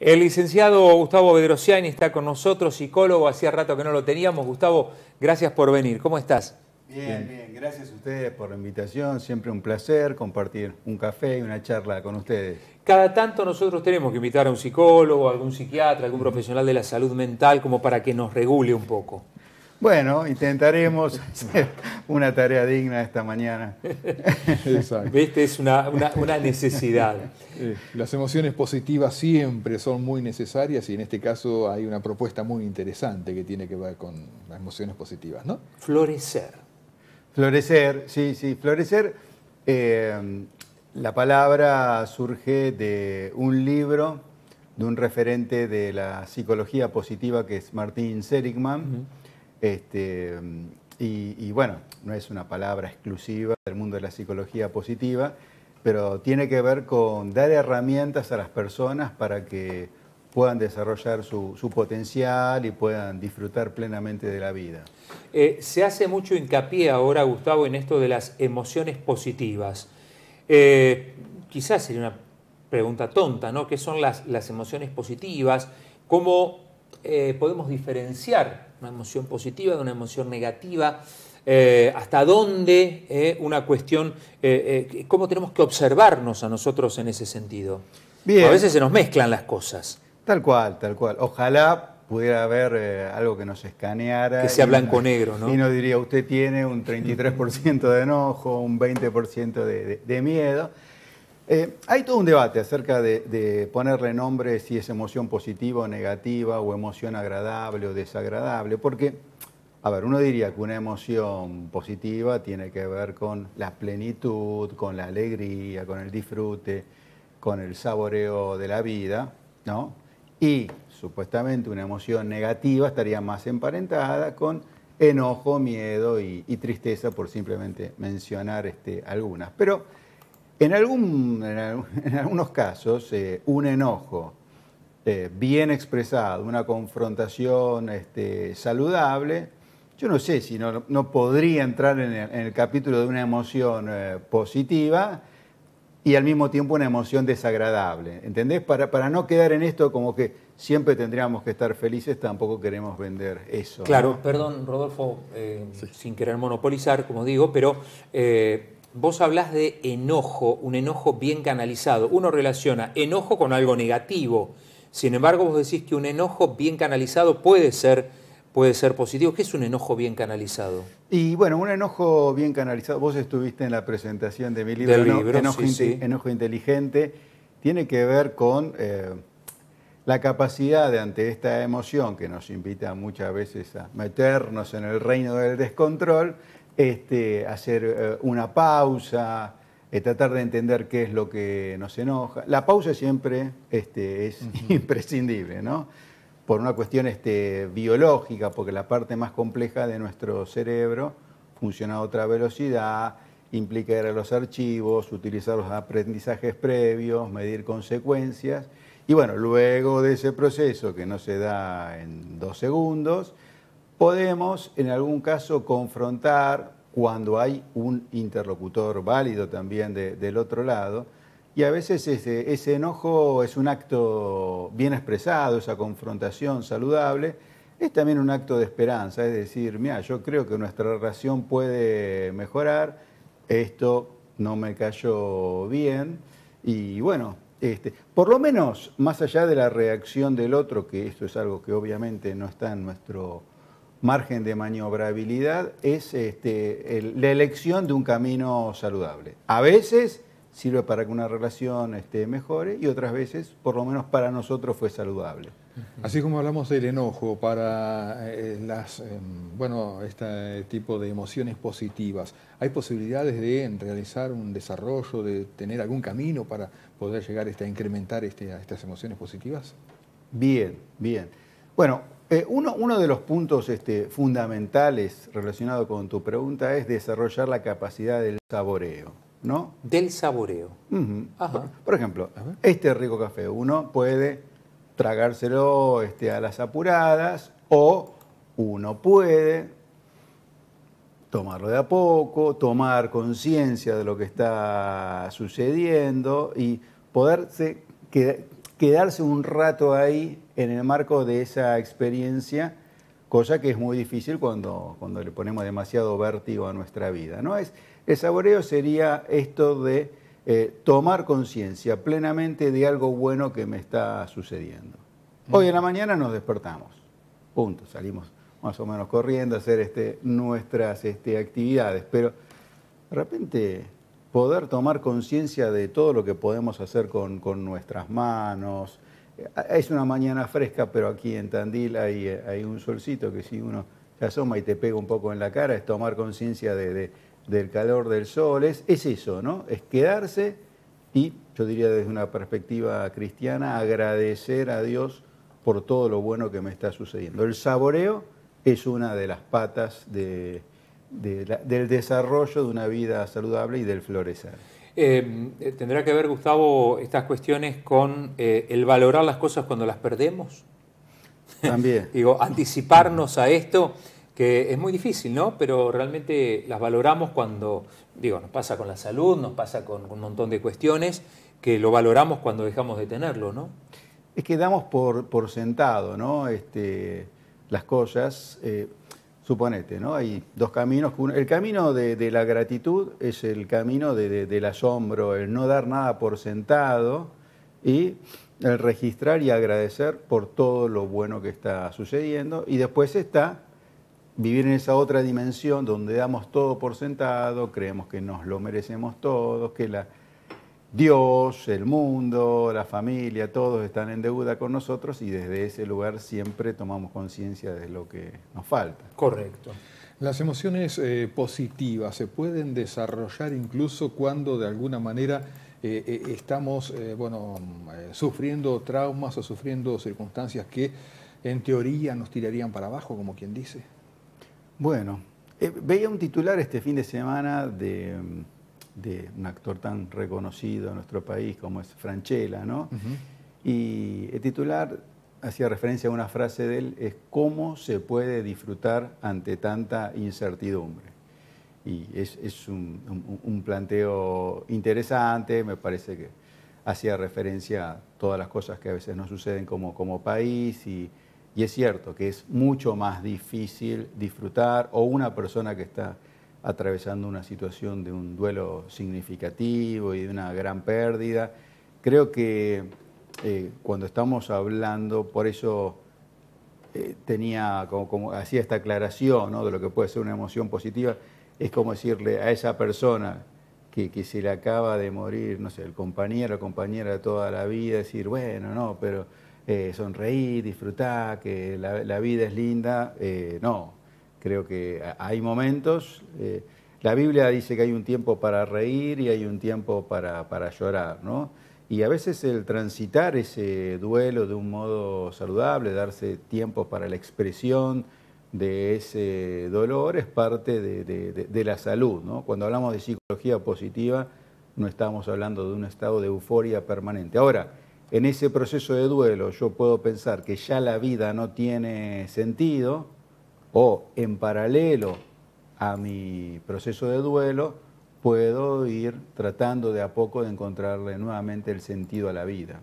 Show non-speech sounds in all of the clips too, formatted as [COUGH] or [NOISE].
El licenciado Gustavo Bedrosiani está con nosotros, psicólogo, hacía rato que no lo teníamos. Gustavo, gracias por venir. ¿Cómo estás? Bien, bien, gracias a ustedes por la invitación, siempre un placer compartir un café y una charla con ustedes. Cada tanto nosotros tenemos que invitar a un psicólogo, algún psiquiatra, algún profesional de la salud mental como para que nos regule un poco. Bueno, intentaremos [LAUGHS] hacer una tarea digna esta mañana. Exacto. es una, necesidad. [LAUGHS] Eh, las emociones positivas siempre son muy necesarias y en este caso hay una propuesta muy interesante que tiene que ver con las emociones positivas, ¿no? Florecer. Florecer, sí, sí. Florecer, eh, la palabra surge de un libro de un referente de la psicología positiva que es Martín Seligman. Este, y, bueno, no es una palabra exclusiva del mundo de la psicología positiva, pero tiene que ver con dar herramientas a las personas para que puedan desarrollar su, potencial y puedan disfrutar plenamente de la vida. Eh, se hace mucho hincapié ahora, Gustavo, en esto de las emociones positivas. Eh, quizás sería una pregunta tonta, ¿no? ¿Qué son las, las emociones positivas? ¿Cómo eh, podemos diferenciar una emoción positiva de una emoción negativa, eh, hasta dónde eh, una cuestión, cómo tenemos que observarnos a nosotros en ese sentido. A veces se nos mezclan las cosas. Tal cual, tal cual. Ojalá pudiera haber algo que nos escaneara. Que sea blanco-negro, ¿no? Y nos diría, usted tiene un 33% de enojo, un 20% de, miedo. Eh, hay todo un debate acerca de, ponerle nombre si es emoción positiva o negativa, o emoción agradable o desagradable, porque, a ver, uno diría que una emoción positiva tiene que ver con la plenitud, con la alegría, con el disfrute, con el saboreo de la vida, ¿no? Y supuestamente una emoción negativa estaría más emparentada con enojo, miedo y, tristeza, por simplemente mencionar este, algunas. Pero [LAUGHS] En, algunos casos, eh, un enojo eh, bien expresado, una confrontación este, saludable, yo no sé si no, podría entrar en el, capítulo de una emoción eh, positiva y al mismo tiempo una emoción desagradable. ¿Entendés? Para, para no quedar en esto como que siempre tendríamos que estar felices, tampoco queremos vender eso. Claro, perdón, Rodolfo, sin querer monopolizar, como digo, pero vos hablás de enojo, un enojo bien canalizado. Uno relaciona enojo con algo negativo. Sin embargo, vos decís que un enojo bien canalizado puede ser, puede ser positivo. ¿Qué es un enojo bien canalizado? Y bueno, un enojo bien canalizado. Vos estuviste en la presentación de mi libro, enojo, Inteligente. Tiene que ver con eh, la capacidad de ante esta emoción que nos invita muchas veces a meternos en el reino del descontrol, este, hacer eh, una pausa, eh, tratar de entender qué es lo que nos enoja. La pausa siempre este, es [LAUGHS] imprescindible, Por una cuestión este, biológica, porque la parte más compleja de nuestro cerebro funciona a otra velocidad, implica ir a los archivos, utilizar los aprendizajes previos, medir consecuencias. Y bueno, luego de ese proceso que no se da en dos segundos, Podemos, en algún caso, confrontar cuando hay un interlocutor válido también del otro lado. Y a veces ese, enojo es un acto bien expresado, esa confrontación saludable, es también un acto de esperanza, es decir, mira, yo creo que nuestra relación puede mejorar, esto no me cayó bien, y bueno, este, por lo menos más allá de la reacción del otro, que esto es algo que obviamente no está en nuestro margen de maniobrabilidad es este, la elección de un camino saludable. A veces sirve para que una relación esté mejore y otras veces, por lo menos para nosotros, fue saludable. Así como hablamos del enojo para eh, las, em, bueno, este tipo de emociones positivas, ¿hay posibilidades de realizar un desarrollo, de tener algún camino para poder llegar este, a incrementar este, estas emociones positivas? Bien, bien. Bueno, eh, uno, de los puntos este, fundamentales relacionados con tu pregunta es desarrollar la capacidad del saboreo, ¿no? Del saboreo. Por, ejemplo, este rico café uno puede tragárselo este, a las apuradas o uno puede tomarlo de a poco, tomar conciencia de lo que está sucediendo y poderse quedar quedarse un rato ahí en el marco de esa experiencia, cosa que es muy difícil cuando, cuando le ponemos demasiado vértigo a nuestra vida. ¿no? Es, el saboreo sería esto de eh, tomar conciencia plenamente de algo bueno que me está sucediendo. Mm. Hoy en la mañana nos despertamos, punto, salimos más o menos corriendo a hacer este, nuestras este, actividades, pero de repente poder tomar conciencia de todo lo que podemos hacer con, nuestras manos. Eh, es una mañana fresca, pero aquí en Tandil hay, eh, hay, un solcito que si uno se asoma y te pega un poco en la cara, es tomar conciencia de, del calor del sol. Es, es eso, ¿no? Es quedarse y, yo diría desde una perspectiva cristiana, agradecer a Dios por todo lo bueno que me está sucediendo. El saboreo es una de las patas de, del desarrollo de una vida saludable y del florecer. Em, eh, ¿Tendrá que ver, Gustavo, estas cuestiones con eh, el valorar las cosas cuando las perdemos? También. [LAUGHS] Digo, anticiparnos a esto, que es muy difícil, ¿no? Pero realmente las valoramos cuando, digo, nos pasa con la salud, nos pasa con un montón de cuestiones, que lo valoramos cuando dejamos de tenerlo, ¿no? Es que damos por, sentado, ¿no? Este, las cosas. Eh, Suponete, ¿no? Hay dos caminos. El camino de, la gratitud es el camino del asombro, el no dar nada por sentado y el registrar y agradecer por todo lo bueno que está sucediendo. Y después está vivir en esa otra dimensión donde damos todo por sentado, creemos que nos lo merecemos todos, que la, Dios, el mundo, la familia, todos están en deuda con nosotros y desde ese lugar siempre tomamos conciencia de lo que nos falta. Correcto. Las emociones eh, positivas se pueden desarrollar incluso cuando de alguna manera eh, eh, estamos bueno, sufriendo traumas o sufriendo circunstancias que en teoría nos tirarían para abajo, como quien dice. Bueno, veía un titular este fin de semana de mm, de un actor tan reconocido en nuestro país como es Franchella, ¿no? Y el titular hacía referencia a una frase de él, es cómo se puede disfrutar ante tanta incertidumbre. Y es, un, planteo interesante, me parece que hacía referencia a todas las cosas que a veces nos suceden como, como país y es cierto que es mucho más difícil disfrutar o una persona que está atravesando una situación de un duelo significativo y de una gran pérdida. Creo que eh, cuando estamos hablando, por eso eh, tenía, como, como hacía esta aclaración de lo que puede ser una emoción positiva, es como decirle a esa persona que, se le acaba de morir, no sé, el compañero compañera de toda la vida, decir, bueno, no, pero eh, sonreír, disfrutar, que la, la, vida es linda, no, Creo que hay momentos, eh, la Biblia dice que hay un tiempo para reír y hay un tiempo para, llorar, ¿no? Y a veces el transitar ese duelo de un modo saludable, darse tiempo para la expresión de ese dolor, es parte de, de la salud. ¿no? Cuando hablamos de psicología positiva, no estamos hablando de un estado de euforia permanente. Ahora, en ese proceso de duelo yo puedo pensar que ya la vida no tiene sentido, o en paralelo a mi proceso de duelo, puedo ir tratando de a poco de encontrarle nuevamente el sentido a la vida.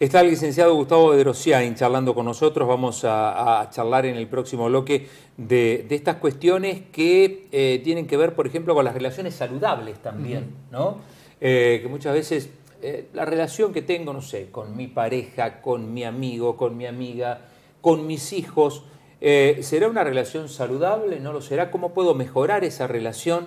Está el licenciado Gustavo Bedrosiain charlando con nosotros. Vamos a, charlar en el próximo bloque de, estas cuestiones que eh, tienen que ver, por ejemplo, con las relaciones saludables también, ¿no? Eh, que muchas veces eh, la relación que tengo, no sé, con mi pareja, con mi amigo, con mi amiga, con mis hijos, eh, ¿Será una relación saludable? ¿No lo será? ¿Cómo puedo mejorar esa relación?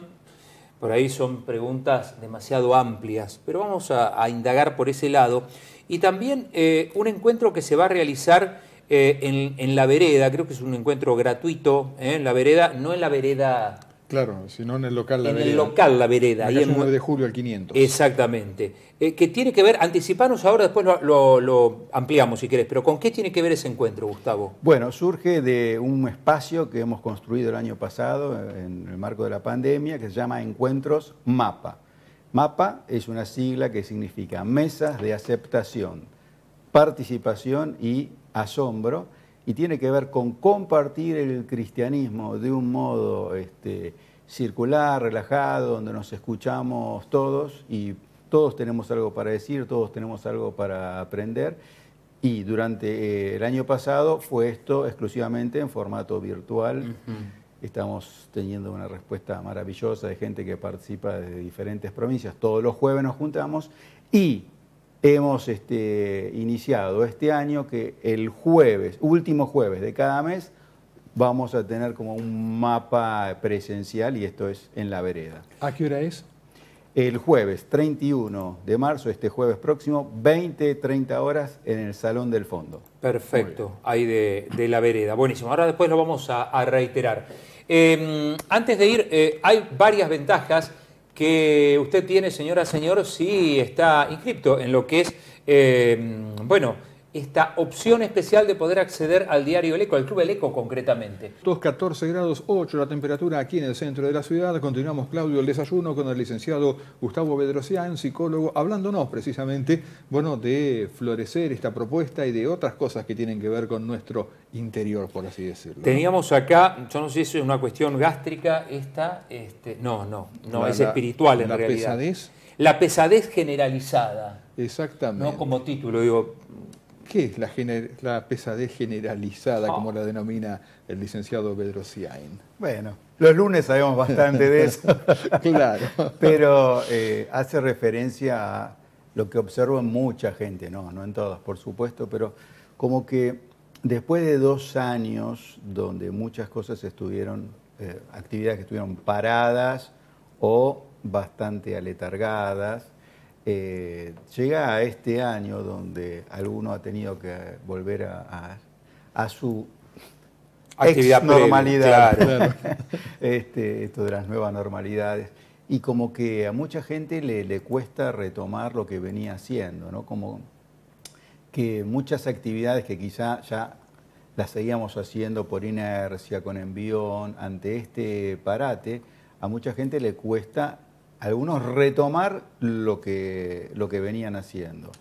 Por ahí son preguntas demasiado amplias, pero vamos a, indagar por ese lado. Y también eh, un encuentro que se va a realizar eh, en, en, la vereda, creo que es un encuentro gratuito, en la vereda, no en la vereda Claro, sino en el local la vereda. En el local la vereda. ahí es ahí 9 de julio al 500. Exactamente. Eh, ¿Qué tiene que ver, anticiparnos ahora, después lo, lo, ampliamos si querés, pero ¿con qué tiene que ver ese encuentro, Gustavo? Bueno, surge de un espacio que hemos construido el año pasado eh, en el marco de la pandemia que se llama Encuentros MAPA. MAPA es una sigla que significa Mesas de Aceptación, Participación y Asombro y tiene que ver con compartir el cristianismo de un modo este, circular, relajado, donde nos escuchamos todos y todos tenemos algo para decir, todos tenemos algo para aprender. Y durante eh, el año pasado fue esto exclusivamente en formato virtual. Estamos teniendo una respuesta maravillosa de gente que participa de diferentes provincias. Todos los jueves nos juntamos y hemos este, iniciado este año que el jueves, último jueves de cada mes, vamos a tener como un mapa presencial y esto es en la vereda. ¿A qué hora es? El jueves 31 de marzo, este jueves próximo, 20, 30 horas en el Salón del Fondo. Perfecto, ahí de, la vereda. Buenísimo, ahora después lo vamos a, reiterar. Em, antes de ir, eh, hay varias ventajas que usted tiene, señora, señor, sí está inscripto en lo que es, eh, bueno, esta opción especial de poder acceder al diario El Eco, al Club El Eco concretamente. 2.14 grados 8 la temperatura aquí en el centro de la ciudad. Continuamos, Claudio, el desayuno con el licenciado Gustavo Bedrosian, psicólogo, hablándonos precisamente, bueno, de florecer esta propuesta y de otras cosas que tienen que ver con nuestro interior, por así decirlo. Teníamos acá, yo no sé si es una cuestión gástrica esta, este, no, no, no, es espiritual en realidad. ¿La pesadez? La pesadez generalizada. Exactamente. No como título, digo, qué es la, la, pesadez generalizada, ah. como la denomina el licenciado Pedro Ciain? Bueno, los lunes sabemos bastante de eso. [LAUGHS] claro. Pero eh, hace referencia a lo que observo en mucha gente, no, no en todas, por supuesto, pero como que después de dos años donde muchas cosas estuvieron, eh, actividades que estuvieron paradas o bastante aletargadas, eh, llega a este año donde alguno ha tenido que volver a, su actividad normalidad, [LAUGHS] este, esto de las nuevas normalidades. Y como que a mucha gente le, le cuesta retomar lo que venía haciendo, ¿no? Como que muchas actividades que quizá ya las seguíamos haciendo por inercia, con envión, ante este parate, a mucha gente le cuesta algunos retomar lo que, venían haciendo.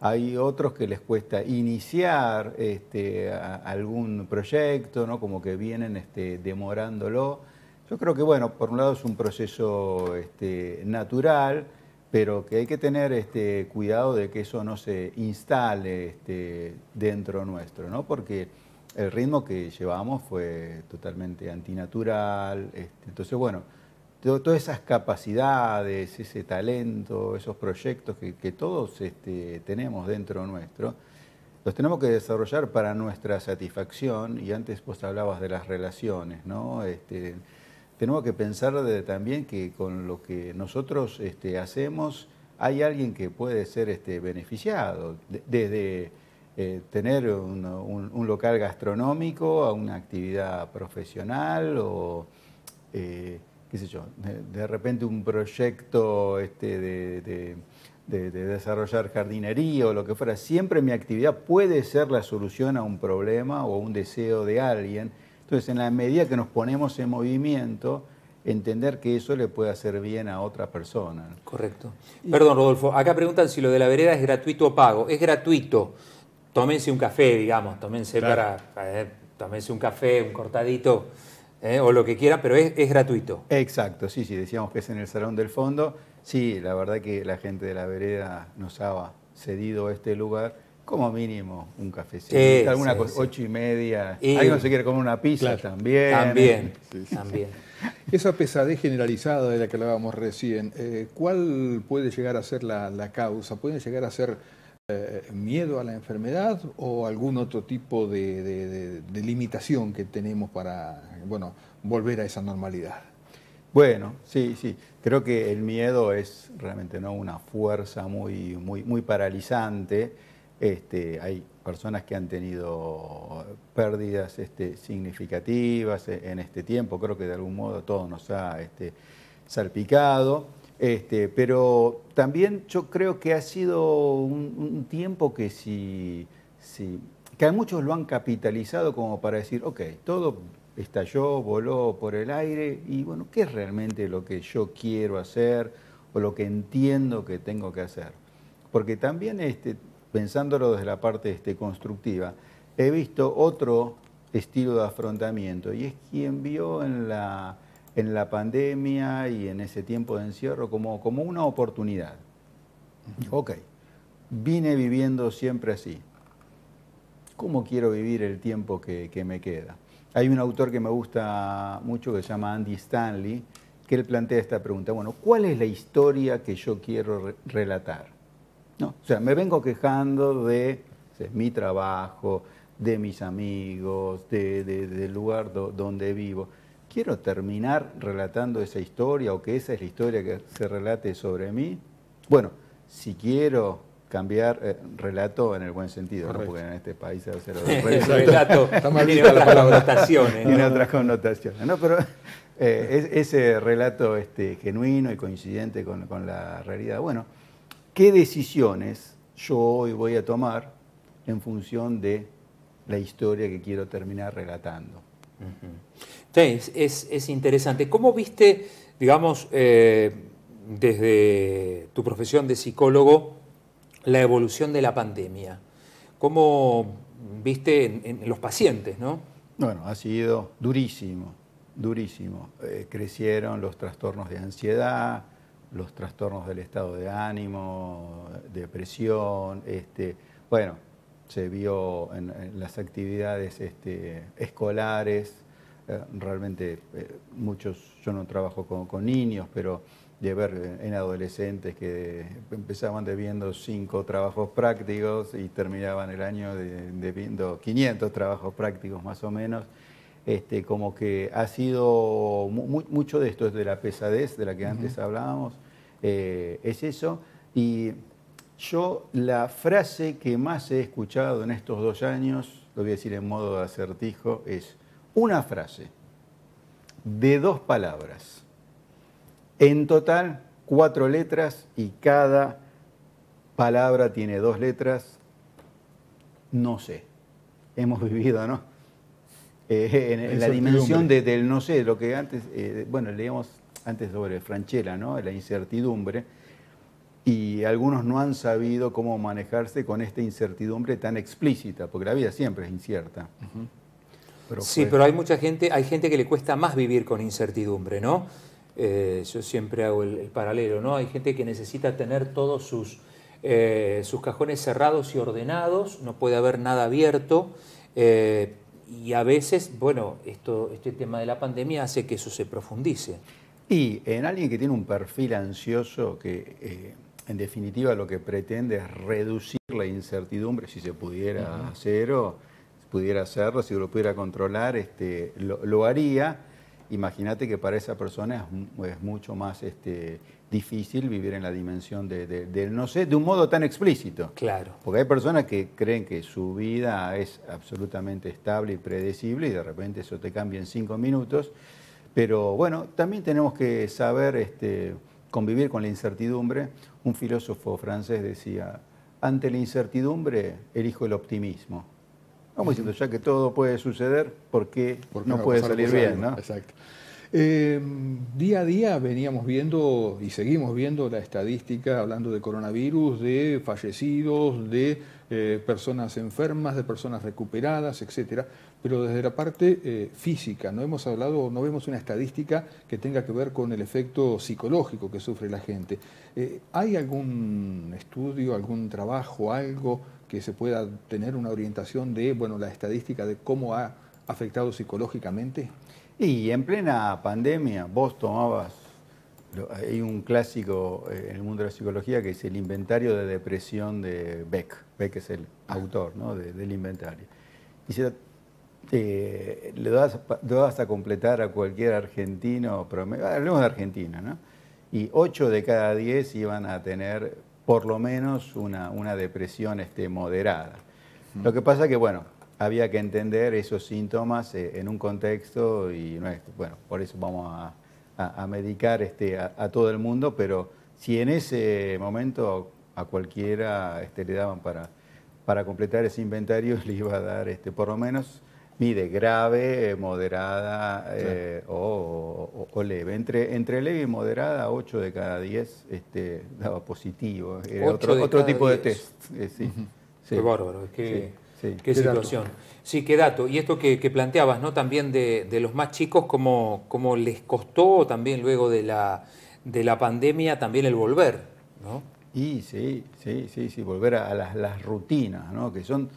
Hay otros que les cuesta iniciar este, algún proyecto, ¿no? como que vienen este, demorándolo. Yo creo que, bueno, por un lado es un proceso este, natural, pero que hay que tener cuidado de que eso no se instale dentro nuestro, ¿no? porque el ritmo que llevamos fue totalmente antinatural. entonces, bueno, todas esas capacidades, ese talento, esos proyectos que, todos este, tenemos dentro nuestro, los tenemos que desarrollar para nuestra satisfacción. Y antes vos hablabas de las relaciones, ¿no? Este, tenemos que pensar también que con lo que nosotros este, hacemos hay alguien que puede ser beneficiado, desde eh, tener un, local gastronómico a una actividad profesional o... Eh, qué yo, de repente un proyecto este, de, desarrollar jardinería o lo que fuera, siempre mi actividad puede ser la solución a un problema o un deseo de alguien. Entonces, en la medida que nos ponemos en movimiento, entender que eso le puede hacer bien a otra persona. Correcto. Perdón, Rodolfo, acá preguntan si lo de la vereda es gratuito o pago. Es gratuito. Tómense un café, digamos, tómense eh, tómense un café, un cortadito. ¿eh? o lo que quiera, pero es, gratuito. Exacto, sí, sí, decíamos que es en el Salón del Fondo. Sí, la verdad que la gente de la vereda nos ha cedido este lugar. Como mínimo un cafecito, alguna cosa, ocho y media. Y... Alguien se quiere comer una pizza también. También, [LAUGHS] también. Esa pesadez generalizada de la que hablábamos recién, eh, ¿cuál puede llegar a ser la, la causa? puede llegar a ser eh, miedo a la enfermedad o algún otro tipo de, limitación que tenemos para, volver a esa normalidad. Bueno, sí, sí. Creo que el miedo es realmente ¿no? una fuerza muy, muy, muy paralizante. Este, hay personas que han tenido pérdidas este, significativas eh, en este tiempo. Creo que de algún modo todo nos ha este, salpicado. Este, pero también yo creo que ha sido un, tiempo que si, que muchos lo han capitalizado como para decir, ok, todo estalló, voló por el aire y bueno, ¿qué es realmente lo que yo quiero hacer o lo que entiendo que tengo que hacer? Porque también este, pensándolo desde la parte este, constructiva, he visto otro estilo de afrontamiento y es quien vio en la en la pandemia y en ese tiempo de encierro como, una oportunidad. Ok, vine viviendo siempre así. ¿Cómo quiero vivir el tiempo que, me queda? Hay un autor que me gusta mucho que se llama Andy Stanley, que él plantea esta pregunta. Bueno, ¿cuál es la historia que yo quiero relatar? o sea, me vengo quejando de mi trabajo, de mis amigos, de, del lugar donde vivo quiero terminar relatando esa historia o que esa es la historia que se relate sobre mí. Bueno, si quiero cambiar eh, relato en el buen sentido, porque en este país se lo [LAUGHS] relato tiene otras connotaciones. Tiene otras connotaciones, ¿no? Pero eh, ese relato este, genuino y coincidente con, la realidad. Bueno, ¿qué decisiones yo hoy voy a tomar en función de la historia que quiero terminar relatando? Sí, es, interesante. ¿Cómo viste, digamos, eh, desde tu profesión de psicólogo, la evolución de la pandemia? ¿Cómo viste en, los pacientes, no? Bueno, ha sido durísimo, durísimo. Eh, crecieron los trastornos de ansiedad, los trastornos del estado de ánimo, depresión, este, bueno, se vio en, las actividades este, escolares, eh, realmente eh, muchos, yo no trabajo con, niños, pero de ver eh, en adolescentes que empezaban debiendo cinco trabajos prácticos y terminaban el año debiendo 500 trabajos prácticos más o menos. Este, como que ha sido mucho de esto, es de la pesadez de la que antes hablábamos, es eso. Y yo la frase que más he escuchado en estos dos años, lo voy a decir en modo acertijo, es una frase de dos palabras. En total, cuatro letras y cada palabra tiene dos letras. No sé. Hemos vivido, ¿no? Eh, en, la dimensión del no sé, lo que antes, eh, bueno, leíamos antes sobre Franchella, ¿no? La incertidumbre. Y algunos no han sabido cómo manejarse con esta incertidumbre tan explícita, porque la vida siempre es incierta sí, pero hay mucha gente, hay gente que le cuesta más vivir con incertidumbre, ¿no? Eh, yo siempre hago el, paralelo, ¿no? Hay gente que necesita tener todos sus, eh, sus cajones cerrados y ordenados, no puede haber nada abierto. Eh, y a veces, bueno, esto, este tema de la pandemia hace que eso se profundice. Y en alguien que tiene un perfil ansioso que en definitiva lo que pretende es reducir la incertidumbre, si se pudiera, cero, pudiera hacerlo, si lo pudiera controlar, este, lo, haría. Imagínate que para esa persona es, mucho más este, difícil vivir en la dimensión de, no sé, de un modo tan explícito. Claro. Porque hay personas que creen que su vida es absolutamente estable y predecible y de repente eso te cambia en cinco minutos. Pero bueno, también tenemos que saber este, convivir con la incertidumbre. Un filósofo francés decía, ante la incertidumbre elijo el optimismo. Vamos diciendo ya que todo puede suceder porque, qué no, puede salir bien, ¿no? Exacto. Eh, día a día veníamos viendo y seguimos viendo la estadística, hablando de coronavirus, de fallecidos, de eh, personas enfermas, de personas recuperadas, etcétera. Pero desde la parte eh, física, no hemos hablado, no vemos una estadística que tenga que ver con el efecto psicológico que sufre la gente. ¿Hay algún estudio, algún trabajo, algo? que se pueda tener una orientación de, bueno, la estadística de cómo ha afectado psicológicamente? Y en plena pandemia vos tomabas, hay un clásico eh, en el mundo de la psicología que es el inventario de depresión de Beck. Beck es el autor del inventario. Y se, eh, le das, a completar a cualquier argentino, ah, hablemos de Argentina, ¿no? Y 8 de cada 10 iban a tener por lo menos una, depresión este, moderada. Lo que pasa que, bueno, había que entender esos síntomas eh, en un contexto y, bueno, por eso vamos a, medicar este, a, todo el mundo, pero si en ese momento a cualquiera este, le daban para, para completar ese inventario, [LAUGHS] le iba a dar este, por lo menos mide grave, eh, moderada eh, o, leve. Entre, entre leve y moderada, 8 de cada 10 este, daba positivo. otro, otro tipo de test. Eh, sí. Qué bárbaro, qué, situación. Sí, qué dato. Y esto que, planteabas, ¿no? También de, los más chicos, cómo, les costó también luego de la, de la pandemia también el volver, ¿no? Y sí, sí, sí, sí, volver a, a las, las rutinas, ¿no? Que son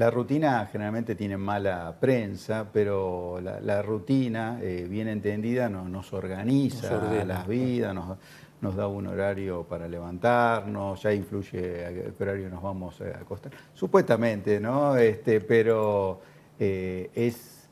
la rutina generalmente tiene mala prensa, pero la, rutina, eh, bien entendida, nos organiza nos las vidas, nos, da un horario para levantarnos, ya influye a qué horario nos vamos a acostar. Supuestamente, ¿no? Este, pero eh, es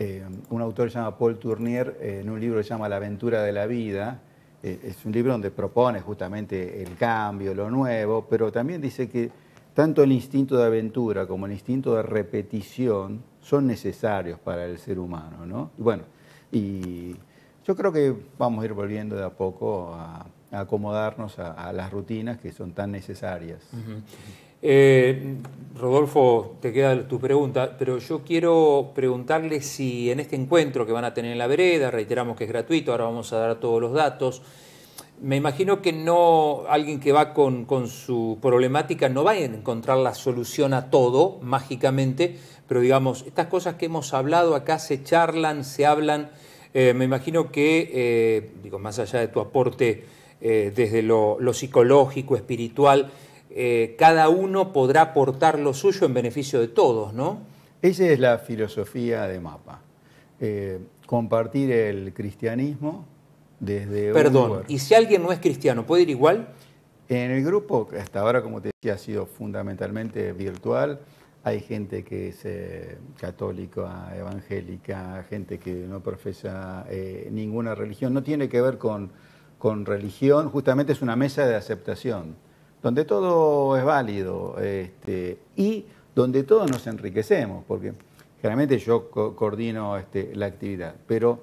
eh, un autor se llama Paul Tournier, en un libro que se llama La aventura de la vida. es un libro donde propone justamente el cambio, lo nuevo, pero también dice que tanto el instinto de aventura como el instinto de repetición son necesarios para el ser humano, ¿no? bueno, y yo creo que vamos a ir volviendo de a poco a, acomodarnos a, las rutinas que son tan necesarias. Eh, Rodolfo, te queda tu pregunta, pero yo quiero preguntarle si en este encuentro que van a tener en la vereda, reiteramos que es gratuito, ahora vamos a dar todos los datos, me imagino que no alguien que va con, su problemática no va a encontrar la solución a todo mágicamente, pero digamos, estas cosas que hemos hablado acá se charlan, se hablan. Eh, me imagino que, eh, digo, más allá de tu aporte eh, desde lo, lo, psicológico, espiritual, cada uno podrá aportar lo suyo en beneficio de todos, ¿no? Esa es la filosofía de Mapa. compartir el cristianismo Perdón, ¿y si alguien no es cristiano, puede ir igual? En el grupo, hasta ahora, como te decía, ha sido fundamentalmente virtual. Hay gente que es eh, católica, evangélica, gente que no profesa eh, ninguna religión. No tiene que ver con, con, religión, justamente es una mesa de aceptación, donde todo es válido este, y donde todos nos enriquecemos, porque generalmente yo coordino este, la actividad, pero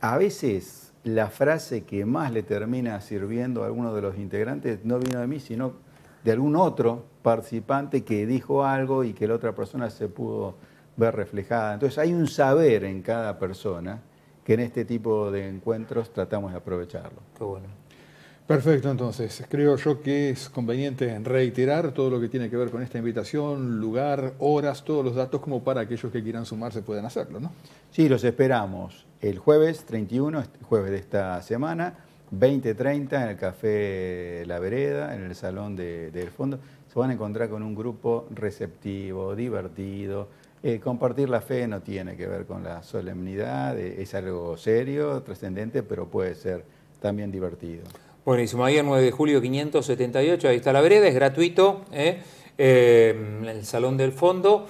a veces la frase que más le termina sirviendo a alguno de los integrantes no vino de mí, sino de algún otro participante que dijo algo y que la otra persona se pudo ver reflejada. Entonces hay un saber en cada persona que en este tipo de encuentros tratamos de aprovecharlo. Qué bueno. Perfecto, entonces, creo yo que es conveniente reiterar todo lo que tiene que ver con esta invitación, lugar, horas, todos los datos, como para aquellos que quieran sumarse puedan hacerlo, ¿no? Sí, los esperamos el jueves 31, este jueves de esta semana, 20.30 en el Café La Vereda, en el Salón del Fondo. Se van a encontrar con un grupo receptivo, divertido. Eh, compartir la fe no tiene que ver con la solemnidad, eh, es algo serio, trascendente, pero puede ser también divertido. Buenísimo, ahí el 9 de julio 578, ahí está la vereda, es gratuito, eh, eh el Salón del Fondo.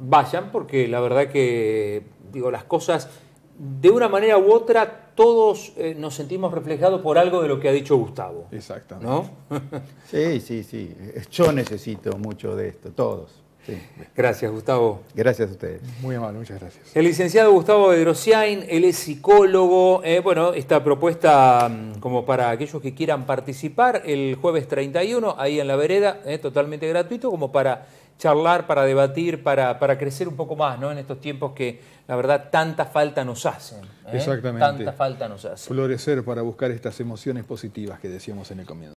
vayan porque la verdad que digo, las cosas de una manera u otra todos eh, nos sentimos reflejados por algo de lo que ha dicho Gustavo. Exactamente. [LAUGHS] sí, sí, sí. Yo necesito mucho de esto, todos. Gracias, Gustavo. Gracias a ustedes. Muy amable, muchas gracias. El licenciado Gustavo Bedrosiain, él es psicólogo. Eh, bueno, esta propuesta mm, como para aquellos que quieran participar el jueves 31, ahí en la vereda, es eh, totalmente gratuito, como para charlar, para debatir, para, crecer un poco más ¿no? en estos tiempos que la verdad tanta falta nos hacen. ¿eh? Exactamente. Tanta falta nos hacen. Florecer para buscar estas emociones positivas que decíamos en el comienzo.